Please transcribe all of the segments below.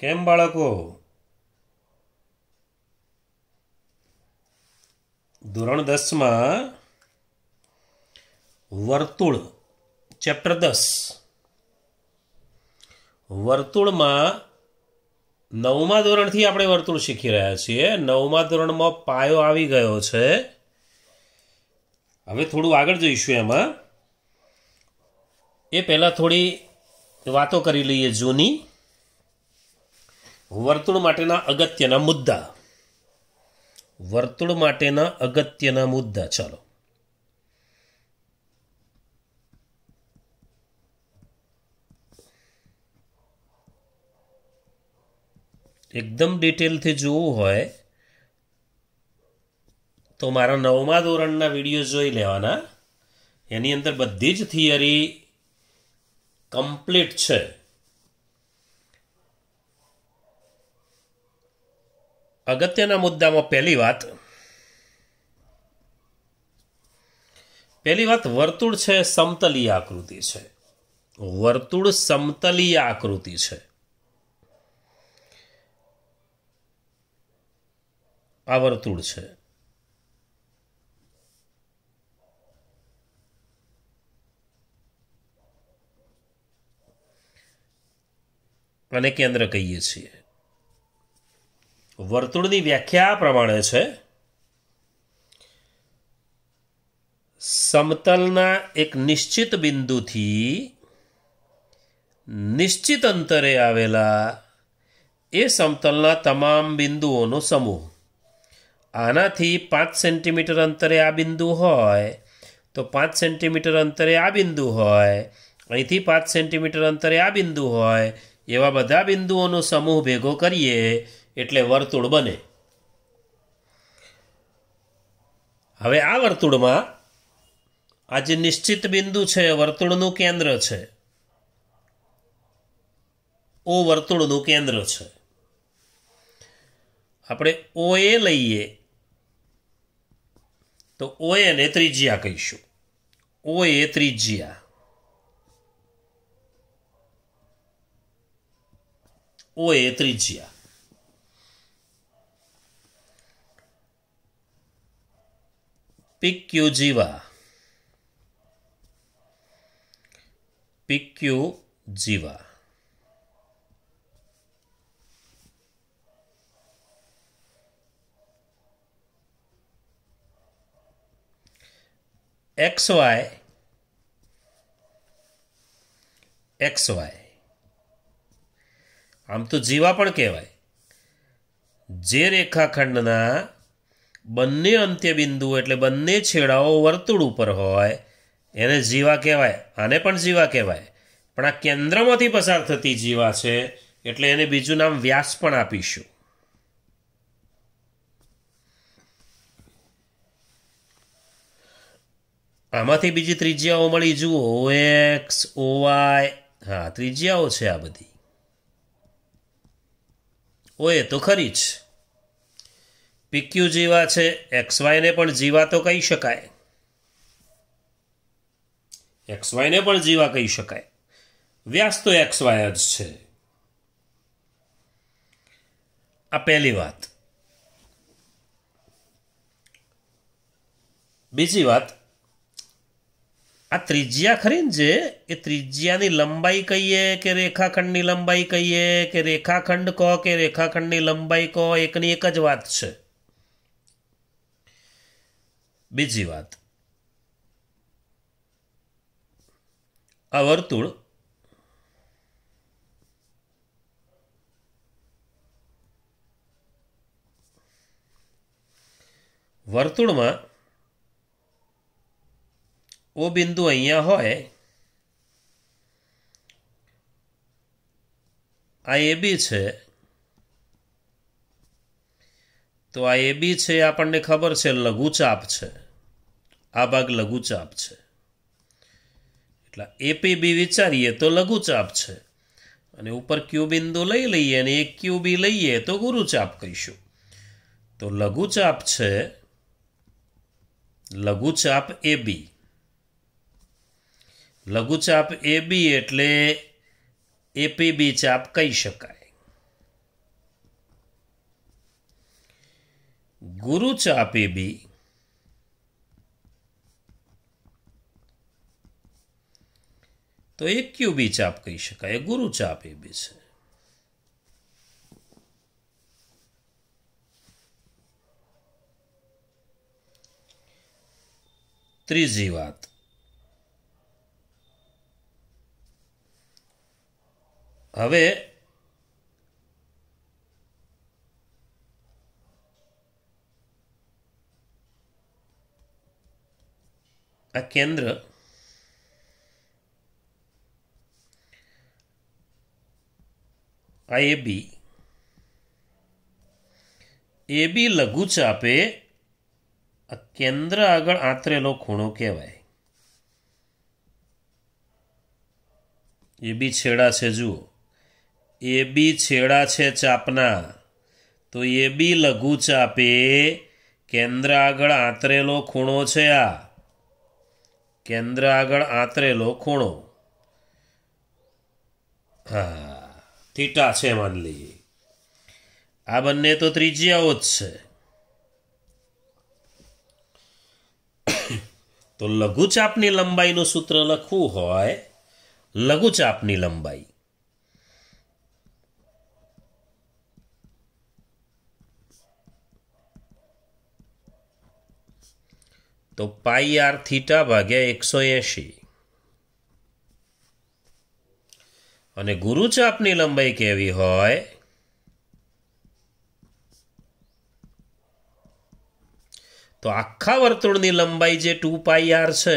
કેમ બાળકો ધોરણ દસમાં વર્તુળ ચેપ્ટર દસ વર્તુળમાં નવમા ધોરણથી આપણે વર્તુળ શીખી રહ્યા છીએ નવમા ધોરણમાં પાયો આવી ગયો છે હવે થોડું આગળ જઈશું એમાં એ પહેલાં થોડી વાતો કરી લઈએ જૂની વર્તુળ માટેના અગત્યના મુદ્દા વર્તુળ માટેના અગત્યના મુદ્દા ચાલો એકદમ ડિટેલથી જોવું હોય તો મારા નવમા ધોરણના વિડીયો જોઈ લેવાના એની અંદર બધી જ થિયરી કમ્પ્લીટ છે અગત્યના મુદ્દામાં પહેલી વાત પહેલી વાત વર્તુળ છે સમતલીય આકૃતિ છે વર્તુળ સમતલીય આકૃતિ છે આ વર્તુળ છે અને કેન્દ્ર કહીએ છીએ વર્તુળની વ્યાખ્યા આ પ્રમાણે છે સમતલના એક નિશ્ચિત બિંદુથી નિશ્ચિત અંતરે આવેલા એ સમતલના તમામ બિંદુઓનો સમૂહ આનાથી પાંચ સેન્ટીમીટર અંતરે આ બિંદુ હોય તો પાંચ સેન્ટીમીટર અંતરે આ બિંદુ હોય અહીંથી પાંચ સેન્ટીમીટર અંતરે આ બિંદુ હોય એવા બધા બિંદુઓનો સમૂહ ભેગો કરીએ એટલે વર્તુળ બને હવે આ વર્તુળમાં આ જે નિશ્ચિત બિંદુ છે વર્તુળનું કેન્દ્ર છે ઓ વર્તુળનું કેન્દ્ર છે આપણે ઓ એ લઈએ તો ઓ એને ત્રિજ્યા કહીશું ઓ એ ત્રિજ્યા ઓ એ ત્રિજ્યા જીવા પિક્યુજીવા જીવા એક્સ વાય એક્સ વાય આમ તો જીવા પણ કહેવાય જે રેખાખંડના બંને અંત્યબિંદુ એટલે બંને છેડાઓ વર્તુળ ઉપર હોય એને જીવા કહેવાય આને પણ જીવા કહેવાય પણ આ કેન્દ્રમાંથી પસાર થતી જીવા છે એટલે એને બીજું નામ વ્યાસ પણ આપીશું આમાંથી બીજી ત્રિજ્યાઓ મળી જુઓ ઓ એક્સ ઓ વાય હા ત્રિજ્યાઓ છે આ બધી ઓ એ તો ખરી જ પીક્યુ જીવા છે એક્સ વાયને પણ જીવા તો કહી શકાય એક્સ વાયને પણ જીવા કહી શકાય વ્યાસ તો એક્સ વાય જ છે આ પહેલી વાત બીજી વાત આ ત્રિજ્યા ખરી ને જે એ ત્રિજ્યાની લંબાઈ કહીએ કે રેખાખંડની લંબાઈ કહીએ કે રેખાખંડ કહો કે રેખાખંડની લંબાઈ કહો એકની એક જ વાત છે બીજી વાત આ વર્તુળ વર્તુળમાં ઓ બિંદુ અહીંયા હોય આ એ બી છે તો આ એ બી છે આપણને ખબર છે લઘુચાપ છે આ ભાગ લઘુચાપ છે એટલે એપીબી વિચારીએ તો લઘુચાપ છે અને ઉપર ક્યુ બિંદુ લઈ લઈએ અને એક ક્યુ બી લઈએ તો ગુરુચાપ કહીશું તો લઘુચાપ છે લઘુચાપ એ બી લઘુચાપ એ બી એટલે એપીબી ચાપ કહી શકાય ગુરુ ચાપે બી તો એક બી ચાપ કહી શકાય ગુરુ ચાપ એ બી છે ત્રીજી વાત હવે આ કેન્દ્ર આ એ બી એબી એબી લઘુચાપે આ કેન્દ્ર આગળ આંતરેલો ખૂણો કહેવાય એ બી છેડા છે જુઓ એ બી છેડા છે ચાપના તો એ એબી લઘુચાપે કેન્દ્ર આગળ આંતરેલો ખૂણો છે આ કેન્દ્ર આગળ આંતરેલો ખૂણો હા થીટા છે માનલી આ બંને તો ત્રિજ્યાઓ જ છે તો લઘુચાપની લંબાઈનું સૂત્ર લખવું હોય લઘુચાપની લંબાઈ તો પાઈ આર થીટા ભાગ્યા એકસો એંશી અને ગુરુચાપની લંબાઈ કેવી હોય તો આખા વર્તુળની લંબાઈ જે ટુ પાઈ આર છે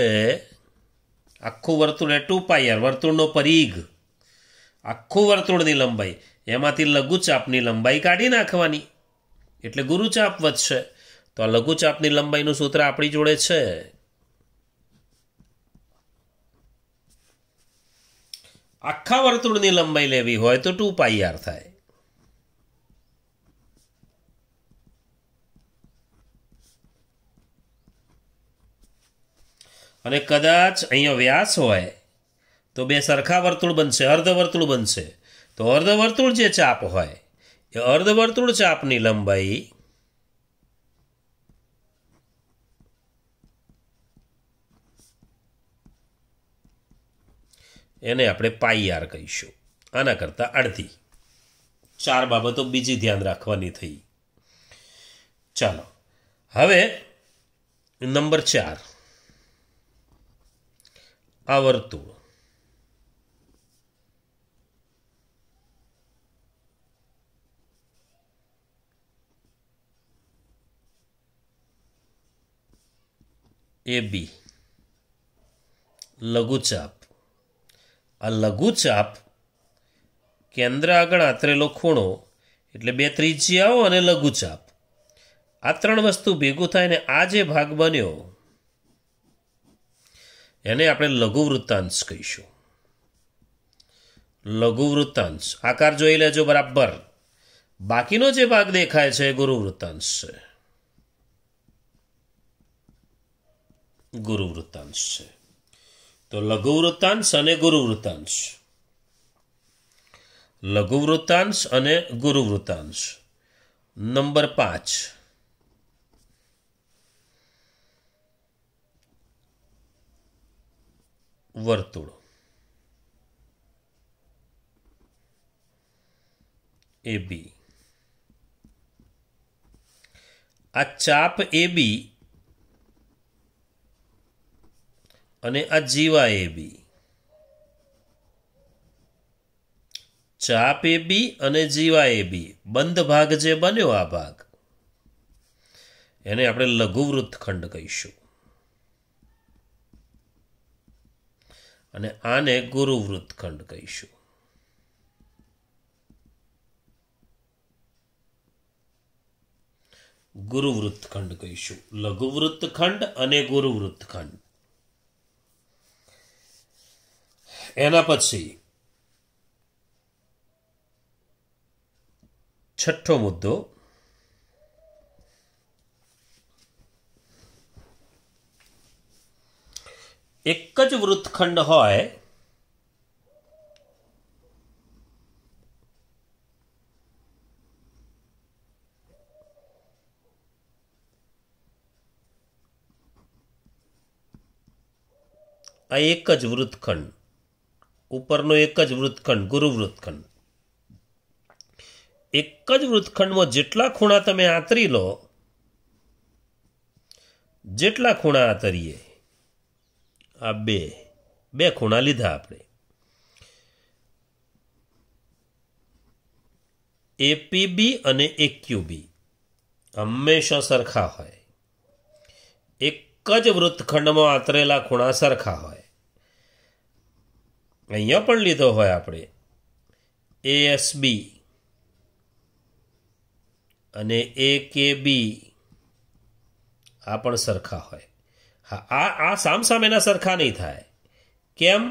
આખું વર્તુળ એ ટુ પાઈ આર વર્તુળનો પરિઘ આખું વર્તુળની લંબાઈ એમાંથી લઘુચાપની લંબાઈ કાઢી નાખવાની એટલે ગુરુચાપ વધશે તો આ લઘુચાપની લંબાઈનું સૂત્ર આપણી જોડે છે આખા વર્તુળની લંબાઈ લેવી હોય તો ટુ આર થાય અને કદાચ અહીંયા વ્યાસ હોય તો બે સરખા વર્તુળ બનશે અર્ધવર્તુળ બનશે તો અર્ધવર્તુળ જે ચાપ હોય એ અર્ધવર્તુળ ચાપની લંબાઈ એને આપણે પાઈ આર કહીશું આના કરતાં અડધી ચાર બાબતો બીજી ધ્યાન રાખવાની થઈ ચાલો હવે નંબર ચાર આ વર્તુળ એ બી લઘુચાપ આ લઘુચાપ કેન્દ્ર આગળ આતરેલો ખૂણો એટલે બે ત્રિજ્યાઓ અને લઘુચાપ આ ત્રણ વસ્તુ ભેગું થાય ને આ જે ભાગ બન્યો એને આપણે લઘુવૃત્તાંશ કહીશું લઘુવૃત્તાંશ આકાર જોઈ લેજો બરાબર બાકીનો જે ભાગ દેખાય છે એ ગુરુવૃત્તાંશ છે ગુરુવૃત્તાંશ છે તો લઘુ વૃત્તાંશ અને ગુરુ વૃત્તાંશ લઘુ વૃત્તાંશ અને ગુરુ વૃત્તાંશ નંબર પાંચ વર્તુળ એ બી આ ચાપ એ બી અને આ જીવાએ બી ચાપ એ બી અને જીવા એ બી બંધ ભાગ જે બન્યો આ ભાગ એને આપણે લઘુવૃત્ત ખંડ કહીશું અને આને ગુરુવૃત્ત ખંડ કહીશું ગુરુવૃત્ત ખંડ કહીશું લઘુવૃત્ત ખંડ અને ગુરુવૃત્ત ખંડ એના પછી છઠ્ઠો મુદ્દો એક જ વૃત્તખંડ હોય આ એક જ વૃત્તખંડ ઉપરનો એક જ વૃત્તખંડ ગુરુ વૃત્તખંડ એક જ વૃત્તખંડમાં જેટલા ખૂણા તમે આતરી લો જેટલા ખૂણા આતરીએ આ બે બે ખૂણા લીધા આપણે એપીબી અને એક્યુબી હંમેશા સરખા હોય એક જ વૃત્તખંડમાં આતરેલા ખૂણા સરખા હોય અહીંયા પણ લીધો હોય આપણે એએસબી અને એ કે બી આ પણ સરખા હોય હા આ આ સામસામેના સરખા નહીં થાય કેમ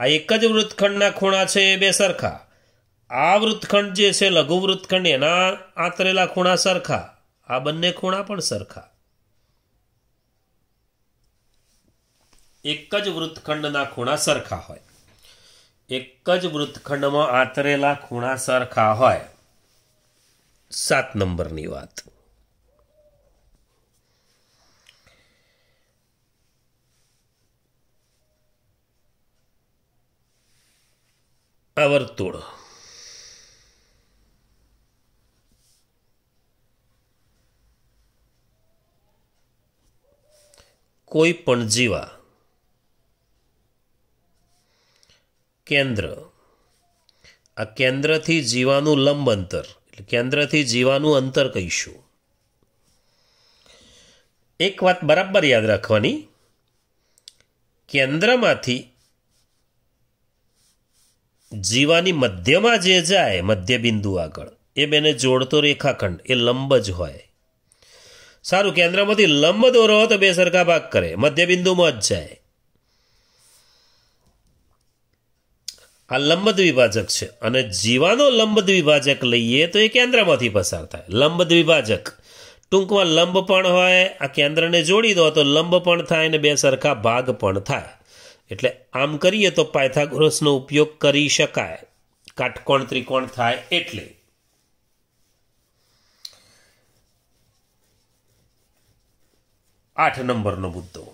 આ એક જ વૃત્તખંડના ખૂણા છે એ બે સરખા આ વૃત્તખંડ જે છે લઘુ વૃત્તખંડ એના આંતરેલા ખૂણા સરખા આ બંને ખૂણા પણ સરખા એક જ વૃત્તખંડના ખૂણા સરખા હોય એક જ વૃત્તખંડમાં આતરેલા ખૂણા સરખા હોય સાત નંબરની વાત આ વર્તુળ કોઈ પણ જીવા કેન્દ્ર આ કેન્દ્રથી જીવાનું લંબ અંતર એટલે કેન્દ્રથી જીવાનું અંતર કહીશું એક વાત બરાબર યાદ રાખવાની કેન્દ્રમાંથી જીવાની મધ્યમાં જે જાય મધ્ય બિંદુ આગળ એ બેને જોડતો રેખાખંડ એ લંબ જ હોય સારું કેન્દ્રમાંથી લંબ દોરો તો બે સરખા ભાગ કરે મધ્યબિંદુમાં જ જાય આ લંબદ વિભાજક છે અને જીવાનો લંબદ વિભાજક લઈએ તો એ કેન્દ્રમાંથી પસાર થાય લંબદ વિભાજક ટૂંકમાં લંબ પણ હોય આ કેન્દ્રને જોડી દો તો લંબ પણ થાય અને બે સરખા ભાગ પણ થાય એટલે આમ કરીએ તો પાયથાગોરસનો ઉપયોગ કરી શકાય કાટકોણ ત્રિકોણ થાય એટલે આઠ નંબરનો મુદ્દો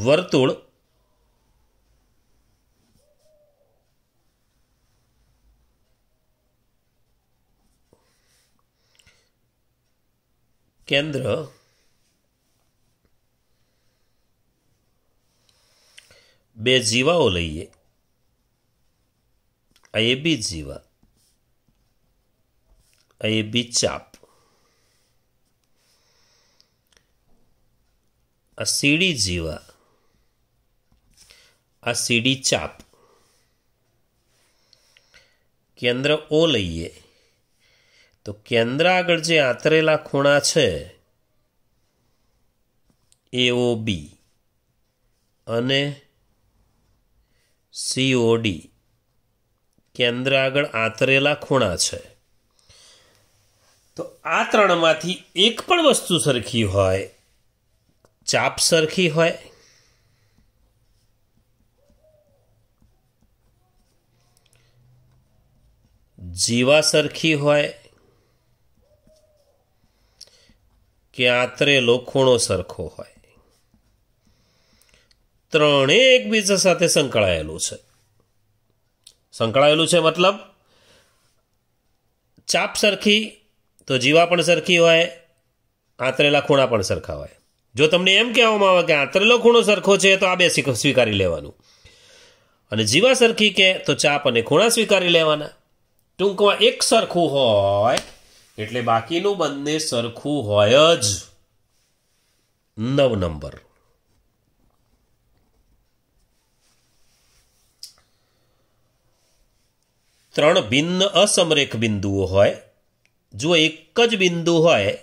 વર્તુળ કેન્દ્ર બે જીવાઓ લઈએ આ એ બી જીવા આ એ બી ચાપ આ સીડી જીવા આ સીડી ચાપ કેન્દ્ર ઓ લઈએ તો કેન્દ્ર આગળ જે આંતરેલા ખૂણા છે એઓ બી અને સીઓડી કેન્દ્ર આગળ આંતરેલા ખૂણા છે તો આ ત્રણમાંથી એક પણ વસ્તુ સરખી હોય ચાપ સરખી હોય જીવા સરખી હોય કે આત્રે લોખૂણો સરખો હોય ત્રણે એકબીજા સાથે સંકળાયેલું છે સંકળાયેલું છે મતલબ ચાપ સરખી તો જીવા પણ સરખી હોય આંતરેલા ખૂણા પણ સરખા હોય જો તમને એમ કહેવામાં આવે કે આંતરેલો ખૂણો સરખો છે તો આ બે સ્વીકારી લેવાનું અને જીવા સરખી કે તો ચાપ અને ખૂણા સ્વીકારી લેવાના ટૂંકમાં એક સરખું હોય એટલે બાકીનું બંને સરખું હોય જ નવ નંબર ત્રણ ભિન્ન અસમરેખ બિંદુઓ હોય જો એક જ બિંદુ હોય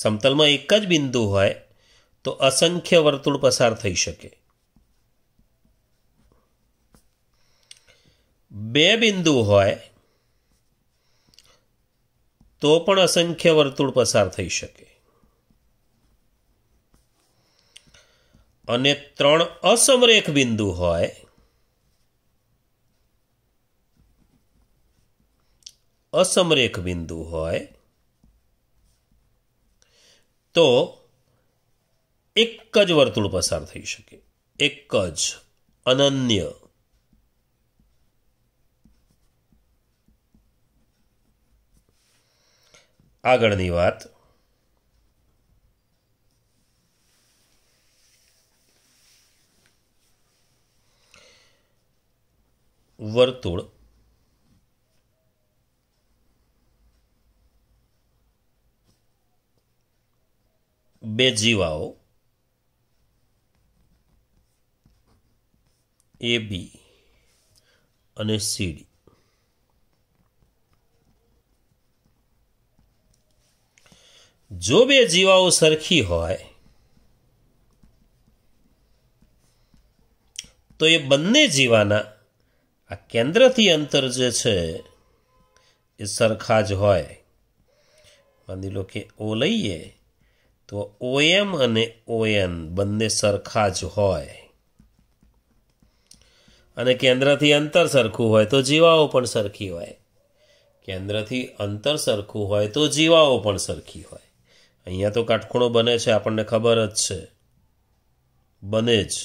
સમતલમાં એક જ બિંદુ હોય તો અસંખ્ય વર્તુળ પસાર થઈ શકે બે બિંદુ હોય તો પણ અસંખ્ય વર્તુળ પસાર થઈ શકે અને ત્રણ અસમરેખ બિંદુ હોય અસમરેખ બિંદુ હોય તો એક જ વર્તુળ પસાર થઈ શકે એક જ અનન્ય આગળની વાત વર્તુળ બે જીવાઓ એ બી અને સીડી જો બે જીવાઓ સરખી હોય તો એ બંને જીવાના આ કેન્દ્રથી અંતર જે છે એ સરખા જ હોય માની લો કે ઓ લઈએ તો ઓએમ અને ઓએન બંને સરખા જ હોય અને કેન્દ્રથી અંતર સરખું હોય તો જીવાઓ પણ સરખી હોય કેન્દ્રથી અંતર સરખું હોય તો જીવાઓ પણ સરખી હોય અહીંયા તો કાટખૂણો બને છે આપણને ખબર જ છે બને જ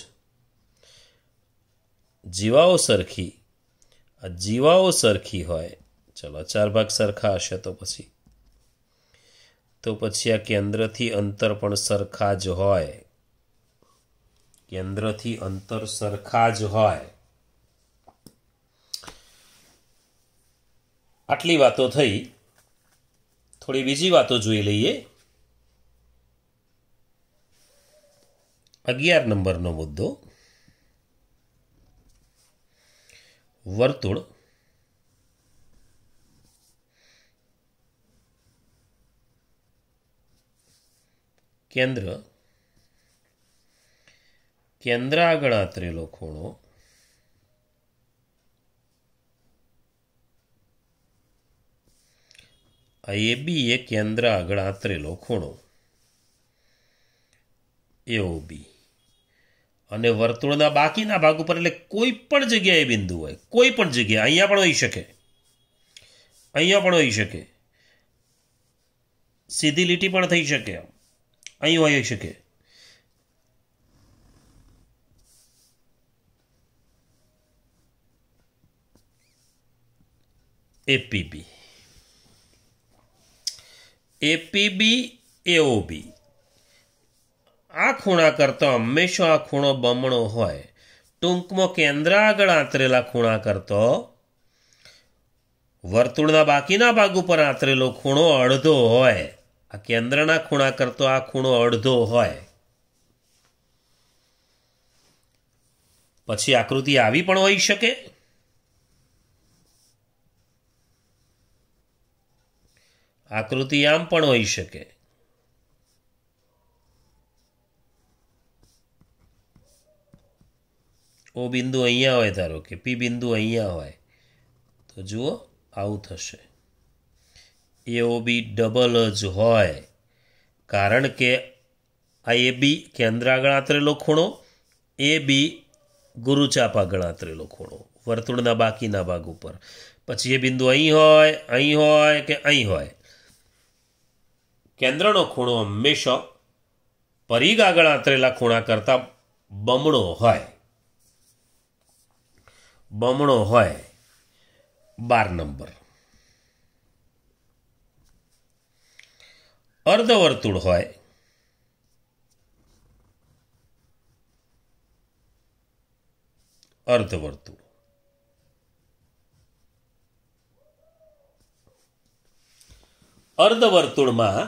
જીવાઓ સરખી આ જીવાઓ સરખી હોય ચલો ચાર ભાગ સરખા હશે તો પછી તો પછી આ કેન્દ્રથી અંતર પણ સરખા જ હોય કેન્દ્રથી અંતર સરખા જ હોય આટલી વાતો થઈ થોડી બીજી વાતો જોઈ લઈએ અગિયાર નંબરનો મુદ્દો વર્તુળ કેન્દ્ર કેન્દ્ર આગળ આતરેલો ખૂણો એ બી એ કેન્દ્ર આગળ આતરેલો ખૂણો એઓ બી અને વર્તુળના બાકીના ભાગ ઉપર એટલે કોઈ પણ જગ્યાએ બિંદુ હોય કોઈ પણ જગ્યાએ અહીંયા પણ હોઈ શકે અહીંયા પણ હોઈ શકે સીધી લીટી પણ થઈ શકે અહીં હોઈ શકે એપીબી એપીબી એઓબી આ ખૂણા કરતાં હંમેશા આ ખૂણો બમણો હોય ટૂંકમાં કેન્દ્ર આગળ આંતરેલા ખૂણા કરતો વર્તુળના બાકીના ભાગ ઉપર આંતરેલો ખૂણો અડધો હોય આ કેન્દ્રના ખૂણા કરતો આ ખૂણો અડધો હોય પછી આકૃતિ આવી પણ હોઈ શકે આકૃતિ આમ પણ હોઈ શકે ઓ બિંદુ અહીંયા હોય ધારો કે પી બિંદુ અહીંયા હોય તો જુઓ આવું થશે એ ઓ બી ડબલ જ હોય કારણ કે આ એ બી કેન્દ્ર આગળ આંતરેલો ખૂણો એ બી ગુરુચાપ આગળ આંતરેલો ખૂણો વર્તુળના બાકીના ભાગ ઉપર પછી એ બિંદુ અહીં હોય અહીં હોય કે અહીં હોય કેન્દ્રનો ખૂણો હંમેશા પરિઘ આગળ આંતરેલા ખૂણા કરતાં બમણો હોય બમણો હોય બાર નંબર અર્ધવર્તુળ હોય અર્ધવર્તુળ અર્ધવર્તુળમાં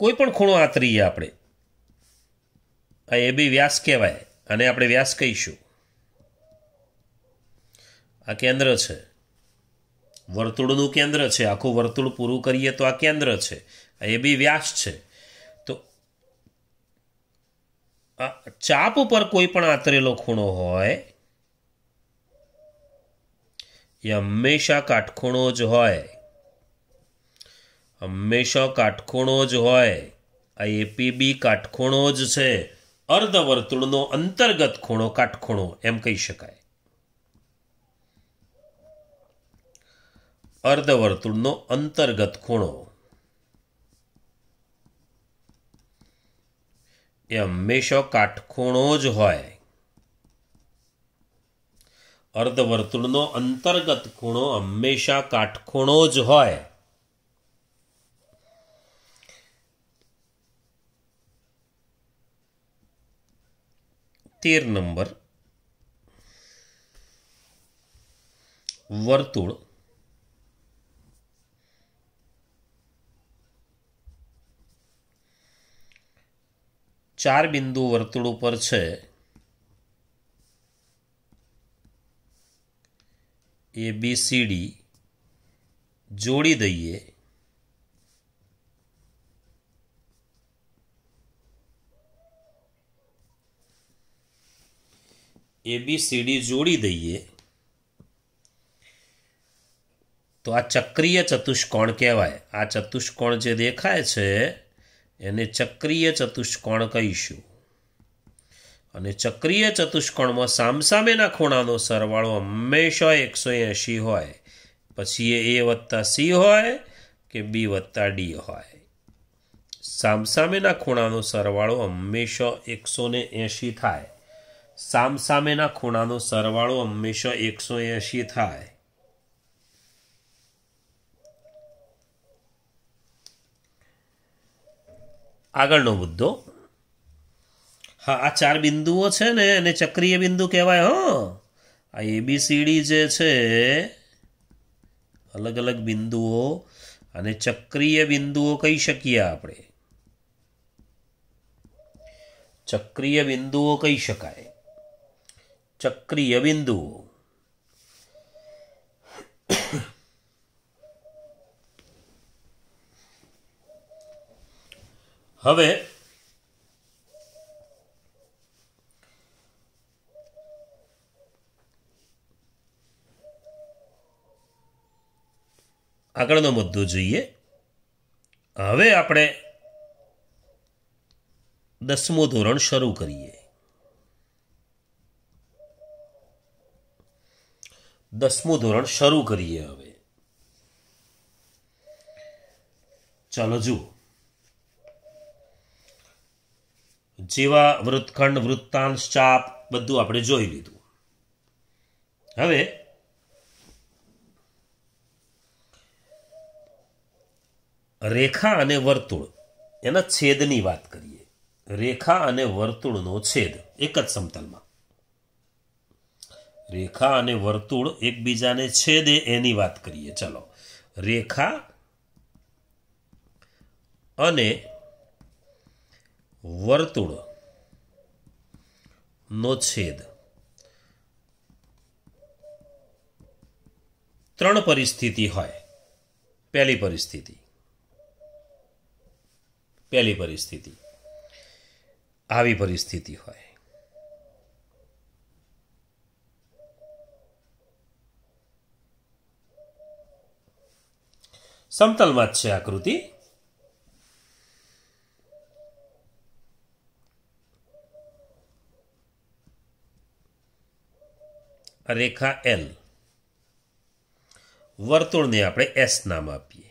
કોઈ પણ ખૂણો આતરીએ આપણે આ એ બી વ્યાસ કહેવાય અને આપણે વ્યાસ કહીશું આ કેન્દ્ર છે વર્તુળનું કેન્દ્ર છે આખું વર્તુળ પૂરું કરીએ તો આ કેન્દ્ર છે એ બી વ્યાસ છે તો આ ચાપ ઉપર કોઈ પણ આતરેલો ખૂણો હોય એ હંમેશા કાટખૂણો જ હોય હંમેશા કાટખૂણો જ હોય આ એપીબી કાટખૂણો જ છે અર્ધવર્તુળનો અંતર્ગત ખૂણો કાટખૂણો એમ કહી શકાય અર્ધવર્તુળનો અંતર્ગત ખૂણો એ હંમેશા કાટખૂણો જ હોય અર્ધવર્તુળનો અંતર્ગત ખૂણો હંમેશા કાટખૂણો જ હોય તેર નંબર વર્તુળ ચાર બિંદુ વર્તુળ ઉપર છે એ બી સી ડી જોડી દઈએ એ બી સી ડી જોડી દઈએ તો આ ચક્રીય ચતુષ્કોણ કહેવાય આ ચતુષ્કોણ જે દેખાય છે એને ચક્રીય ચતુષ્કોણ કહીશું અને ચક્રીય ચતુષ્કોણમાં સામસામેના ખૂણાનો સરવાળો હંમેશા એકસો એંશી હોય પછી એ એ વત્તા સી હોય કે બી વત્તા ડી હોય સામસામેના ખૂણાનો સરવાળો હંમેશા એકસો ને એંશી થાય સામસામેના ખૂણાનો સરવાળો હંમેશા એકસો એંશી થાય આગળનો મુદ્દો હા આ ચાર બિંદુઓ છે ને એને ચક્રીય બિંદુ કહેવાય હો આ એબીસીડી જે છે અલગ અલગ બિંદુઓ અને ચક્રીય બિંદુઓ કહી શકીએ આપણે ચક્રીય બિંદુઓ કહી શકાય ચક્રીય બિંદુઓ હવે આગળનો મુદ્દો જોઈએ હવે આપણે દસમું ધોરણ શરૂ કરીએ દસમું ધોરણ શરૂ કરીએ હવે ચાલો જુઓ જેવા વૃતખંડ વૃત્તાંશ ચાપ બધું આપણે જોઈ લીધું હવે રેખા અને વર્તુળ એના છેદની વાત કરીએ રેખા અને વર્તુળનો છેદ એક જ સમતલમાં રેખા અને વર્તુળ એકબીજાને છેદે એની વાત કરીએ ચલો રેખા અને વર્તુળ નો છેદ ત્રણ પરિસ્થિતિ હોય પહેલી પરિસ્થિતિ પહેલી પરિસ્થિતિ આવી પરિસ્થિતિ હોય સમતલમાં જ છે આકૃતિ રેખા એલ વર્તુળને આપણે એસ નામ આપીએ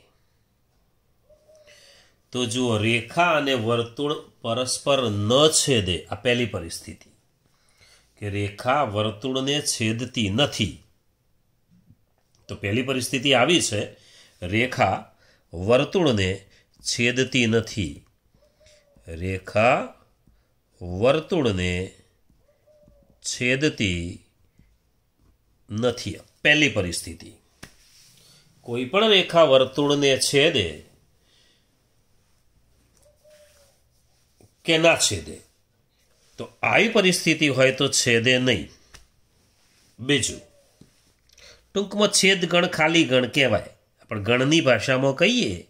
તો જુઓ રેખા અને વર્તુળ પરસ્પર ન છેદે આ પહેલી પરિસ્થિતિ કે રેખા વર્તુળને છેદતી નથી તો પહેલી પરિસ્થિતિ આવી છે રેખા વર્તુળને છેદતી નથી રેખા વર્તુળને છેદતી નથી પહેલી પરિસ્થિતિ કોઈ પણ રેખા વર્તુળને છેદે કે ના છેદે તો આવી પરિસ્થિતિ હોય તો છેદે નહીં બીજું ટૂંકમાં છેદ ગણ ખાલી ગણ કહેવાય પણ ગણની ભાષામાં કહીએ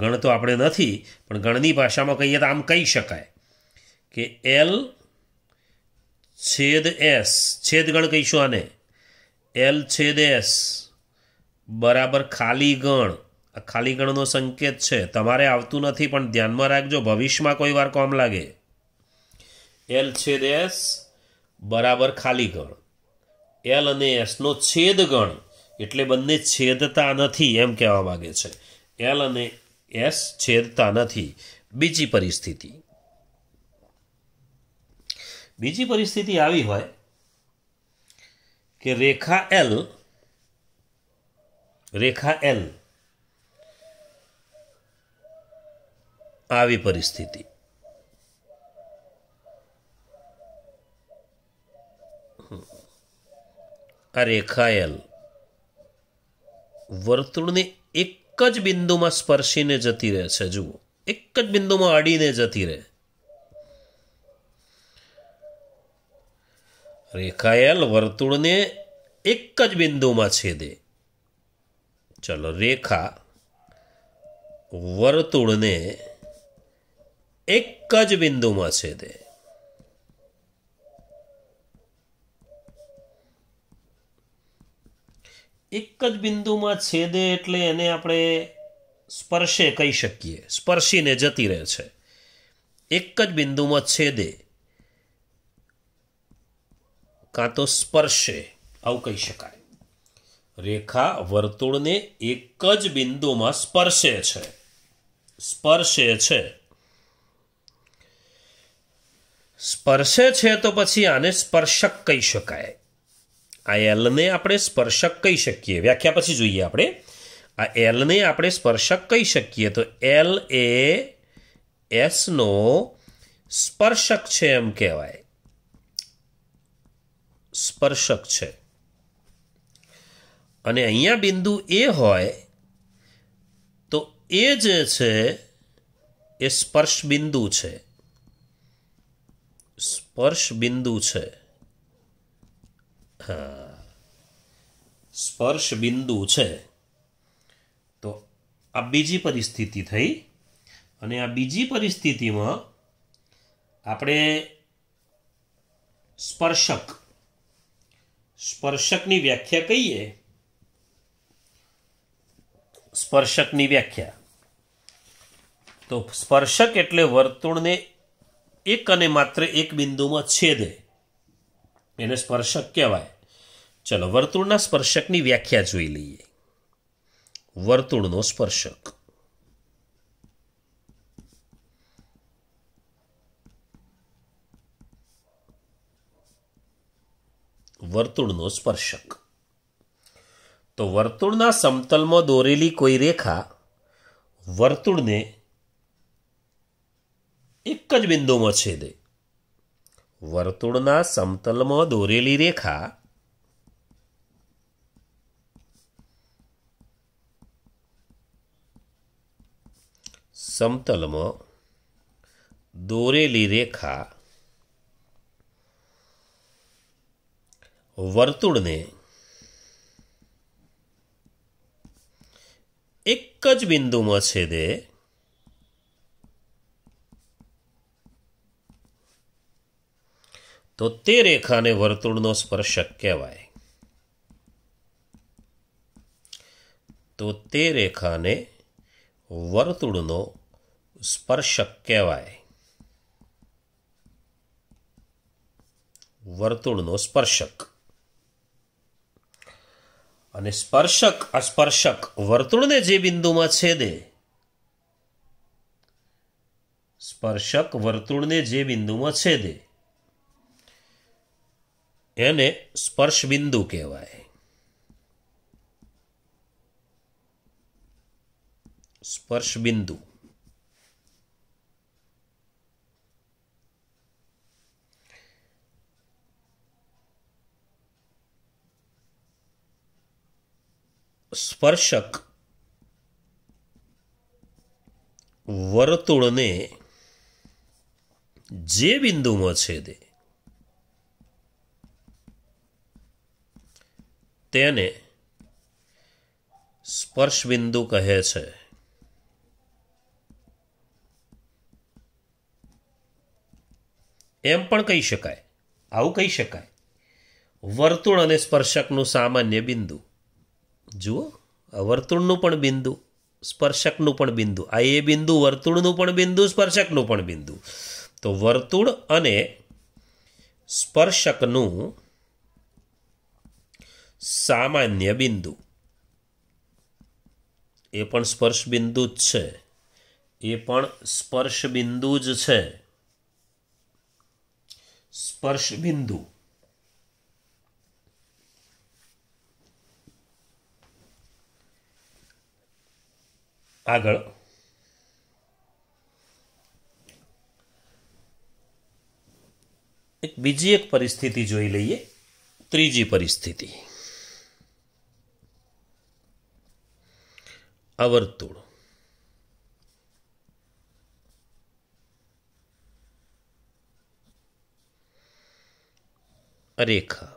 ગણ તો આપણે નથી પણ ગણની ભાષામાં કહીએ તો આમ કહી શકાય કે એલ છેદ એસ છેદ ગણ કહીશું આને એલ છેદેસ બરાબર ખાલી ગણ આ ખાલી ગણનો સંકેત છે તમારે આવતું નથી પણ ધ્યાનમાં રાખજો ભવિષ્યમાં કોઈ વાર કોમ લાગે એલ છેદેસ બરાબર ખાલી ગણ એલ અને એસનો છેદ ગણ એટલે બંને છેદતા નથી એમ કહેવા માગે છે એલ અને એસ છેદતા નથી બીજી પરિસ્થિતિ બીજી પરિસ્થિતિ આવી હોય કે રેખા એલ રેખા એલ આવી પરિસ્થિતિ આ રેખા એલ વર્તુળને એક જ બિંદુમાં સ્પર્શીને જતી રહે છે જુઓ એક જ બિંદુમાં અડીને જતી રહે રેખાયેલ વર્તુળને એક જ બિંદુમાં છેદે ચલો રેખા વર્તુળને એક જ બિંદુમાં છેદે એક જ બિંદુમાં છેદે એટલે એને આપણે સ્પર્શે કહી શકીએ સ્પર્શીને જતી રહે છે એક જ બિંદુમાં છેદે કાં તો સ્પર્શે આવું કહી શકાય રેખા વર્તુળને એક જ બિંદુમાં સ્પર્શે છે સ્પર્શે છે સ્પર્શે છે તો પછી આને સ્પર્શક કહી શકાય આ એલને આપણે સ્પર્શક કહી શકીએ વ્યાખ્યા પછી જોઈએ આપણે આ એલને આપણે સ્પર્શક કહી શકીએ તો એલ એ એસનો સ્પર્શક છે એમ કહેવાય સ્પર્શક છે અને અહીંયા બિંદુ એ હોય તો એ જે છે એ સ્પર્શ બિંદુ છે સ્પર્શ બિંદુ છે હા સ્પર્શ બિંદુ છે તો આ બીજી પરિસ્થિતિ થઈ અને આ બીજી પરિસ્થિતિમાં આપણે સ્પર્શક સ્પર્શકની વ્યાખ્યા કહીએ સ્પર્શકની વ્યાખ્યા તો સ્પર્શક એટલે વર્તુળને એક અને માત્ર એક બિંદુમાં છેદે એને સ્પર્શક કહેવાય ચલો વર્તુળના સ્પર્શકની વ્યાખ્યા જોઈ લઈએ વર્તુળનો સ્પર્શક વર્તુળનો સ્પર્શક તો વર્તુળના સમતલમાં દોરેલી કોઈ રેખા વર્તુળને એક જ બિંદુમાં છેદે વર્તુળના સમતલમાં દોરેલી રેખા સમતલમાં દોરેલી રેખા વર્તુળને એક જ બિંદુમાં છેદે તો તે રેખાને વર્તુળનો સ્પર્શક કહેવાય તો તે રેખાને વર્તુળનો સ્પર્શક કહેવાય વર્તુળનો સ્પર્શક અને સ્પર્શક અસ્પર્શક વર્તુળને જે બિંદુમાં છેદે સ્પર્શક વર્તુળને જે બિંદુમાં છેદે એને સ્પર્શ બિંદુ કહેવાય સ્પર્શ બિંદુ સ્પર્શક વર્તુળને જે બિંદુમાં છેદે તેને બિંદુ કહે છે એમ પણ કહી શકાય આવું કહી શકાય વર્તુળ અને સ્પર્શકનું સામાન્ય બિંદુ જુઓ વર્તુળનું પણ બિંદુ સ્પર્શકનું પણ બિંદુ આ એ બિંદુ વર્તુળનું પણ બિંદુ સ્પર્શકનું પણ બિંદુ તો વર્તુળ અને સ્પર્શકનું સામાન્ય બિંદુ એ પણ સ્પર્શ બિંદુ જ છે એ પણ સ્પર્શ બિંદુ જ છે સ્પર્શ બિંદુ આગળ એક બીજી એક પરિસ્થિતિ જોઈ લઈએ ત્રીજી પરિસ્થિતિ અવર્તુળ રેખા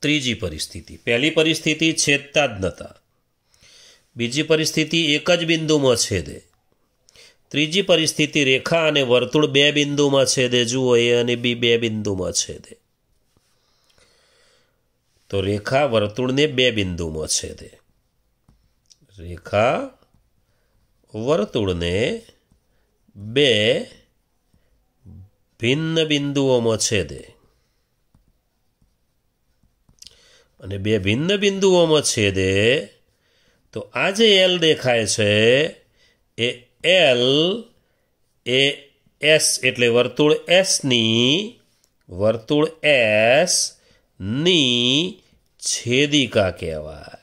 ત્રીજી પરિસ્થિતિ પહેલી પરિસ્થિતિ છેદતા જ નહોતા બીજી પરિસ્થિતિ એક જ બિંદુમાં છેદે ત્રીજી પરિસ્થિતિ રેખા અને વર્તુળ બે બિંદુમાં છેદે જુઓ એ અને બી બે બિંદુમાં છેદે તો રેખા વર્તુળને બે બિંદુમાં છેદે રેખા વર્તુળને બે ભિન્ન બિંદુઓમાં છેદે અને બે ભિન્ન બિંદુઓમાં છેદે તો આ જે એલ દેખાય છે એ એલ એ એસ એટલે વર્તુળ એસની વર્તુળ એસ ની છેદિકા કહેવાય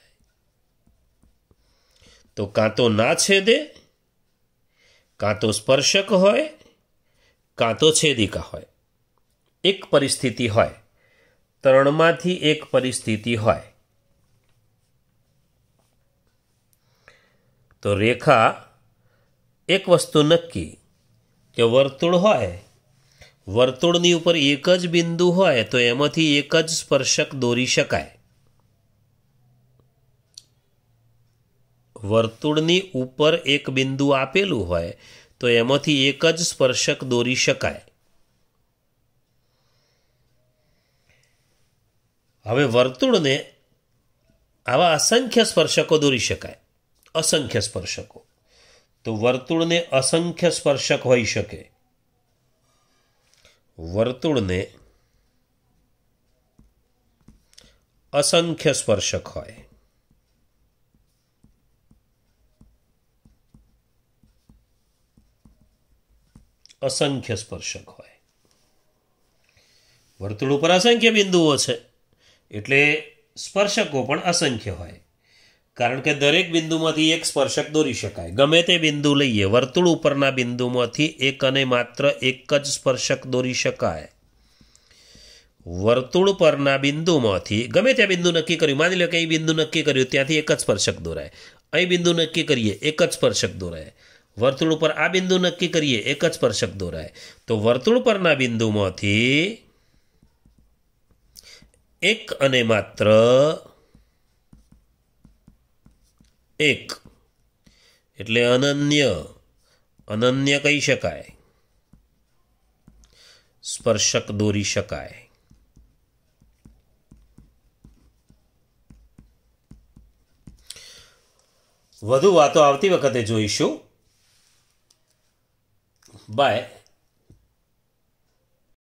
તો કાં તો ના છેદે કાં તો સ્પર્શક હોય કાં તો છેદિકા હોય એક પરિસ્થિતિ હોય ત્રણમાંથી એક પરિસ્થિતિ હોય તો રેખા એક વસ્તુ નક્કી કે વર્તુળ હોય વર્તુળની ઉપર એક જ બિંદુ હોય તો એમાંથી એક જ સ્પર્શક દોરી શકાય વર્તુળની ઉપર એક બિંદુ આપેલું હોય તો એમાંથી એક જ સ્પર્શક દોરી શકાય હવે વર્તુળને આવા અસંખ્ય સ્પર્શકો દોરી શકાય અસંખ્ય સ્પર્શકો તો વર્તુળને અસંખ્ય સ્પર્શક હોઈ શકે વર્તુળને અસંખ્ય સ્પર્શક હોય અસંખ્ય સ્પર્શક હોય વર્તુળ ઉપર અસંખ્ય બિંદુઓ છે એટલે સ્પર્શકો પણ અસંખ્ય હોય કારણ કે દરેક બિંદુમાંથી એક સ્પર્શક દોરી શકાય ગમે તે બિંદુ લઈએ વર્તુળ ઉપરના બિંદુમાંથી એક અને માત્ર એક જ સ્પર્શક દોરી શકાય વર્તુળ પરના બિંદુમાંથી ગમે ત્યાં બિંદુ નક્કી કર્યું માની લો કે અહીં બિંદુ નક્કી કર્યું ત્યાંથી એક જ સ્પર્શક દોરાય અહીં બિંદુ નક્કી કરીએ એક જ સ્પર્શક દોરાય વર્તુળ ઉપર આ બિંદુ નક્કી કરીએ એક જ સ્પર્શક દોરાય તો વર્તુળ પરના બિંદુમાંથી એક અને માત્ર એક એટલે અનન્ય અનન્ય કહી શકાય સ્પર્શક દોરી શકાય વધુ વાતો આવતી વખતે જોઈશું બાય